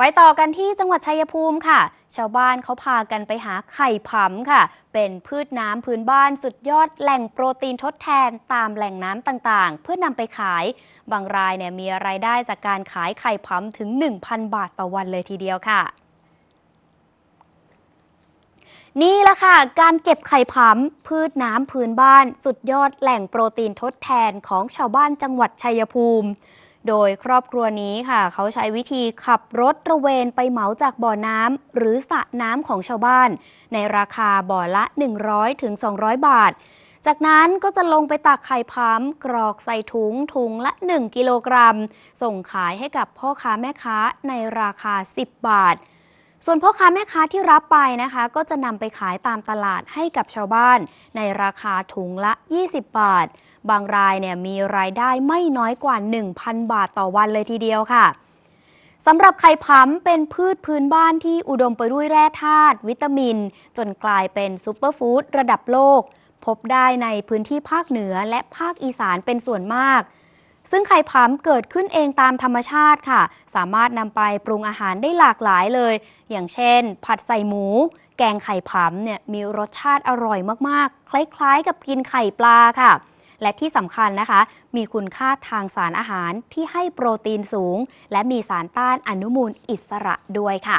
ไปต่อกันที่จังหวัดชัยภูมิค่ะ ชาวบ้านเขาพากันไปหาไข่ผำค่ะ เป็นพืชน้ำพื้นบ้าน สุดยอดแหล่งโปรตีนทดแทนตามแหล่งน้ำต่างๆเพื่อนำไปขาย บางรายเนี่ยมีไรายได้จากการขายไข่ผำถึง 1,000 บาทต่อวันเลยทีเดียวค่ะ นี่ละค่ะ การเก็บไข่ผำพืชน้ำพื้นบ้าน สุดยอด แหล่งโปรตีนทดแทนของชาวบ้านจังหวัดชัยภูมิโดยครอบครัวนี้ค่ะ เขาใช้วิธีขับรถระเวนไปเหมาจากบ่อน้ำหรือสระน้ำของชาวบ้าน ในราคาบ่อละ1 0 0 0 0 ถึง 200 บาท จากนั้นก็จะลงไปตักไข่พัมกรอกใส่ถุงถุงละ 1กิโลกรัมส่งขายให้กับพ่อค้าแม่ค้าในราคา 10 บาทส่วนพ่อค้าแม่ค้าที่รับไปนะคะ ก็จะนำไปขายตามตลาดให้กับชาวบ้าน ในราคาถุงละ 20 บาท บางรายเนี่ยมีรายได้ไม่น้อยกว่า 1,000 บาทต่อวันเลยทีเดียวค่ะสำหรับไข่ผัมเป็นพืชพื้นบ้านที่อุดมไปด้วยแร่ธาตุวิตามิน จนกลายเป็นซูเปอร์ฟู้ดระดับโลก พบได้ในพื้นที่ภาคเหนือและภาคอีสานเป็นส่วนมากซึ่งไข่ผำเกิดขึ้นเองตามธรรมชาติค่ะ สามารถนำไปปรุงอาหารได้หลากหลายเลย อย่างเช่น ผัดใส่หมู แกงไข่ผำเนี่ยมีรสชาติอร่อยมากๆ คล้ายๆ กับกินไข่ปลาค่ะ และที่สำคัญนะคะ มีคุณค่าทางสารอาหารที่ให้โปรตีนสูง และมีสารต้านอนุมูลอิสระด้วยค่ะ